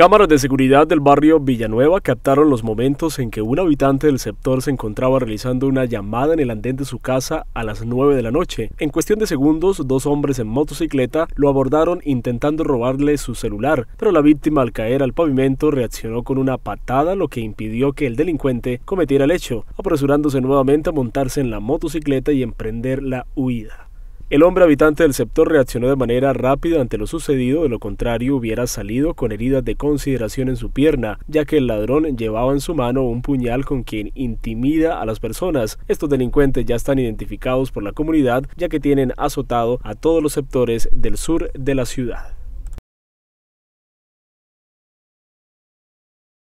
Cámaras de seguridad del barrio Villanueva captaron los momentos en que un habitante del sector se encontraba realizando una llamada en el andén de su casa a las 9 de la noche. En cuestión de segundos, dos hombres en motocicleta lo abordaron intentando robarle su celular, pero la víctima al caer al pavimento reaccionó con una patada lo que impidió que el delincuente cometiera el hecho, apresurándose nuevamente a montarse en la motocicleta y emprender la huida. El hombre habitante del sector reaccionó de manera rápida ante lo sucedido, de lo contrario hubiera salido con heridas de consideración en su pierna, ya que el ladrón llevaba en su mano un puñal con quien intimida a las personas. Estos delincuentes ya están identificados por la comunidad, ya que tienen azotado a todos los sectores del sur de la ciudad.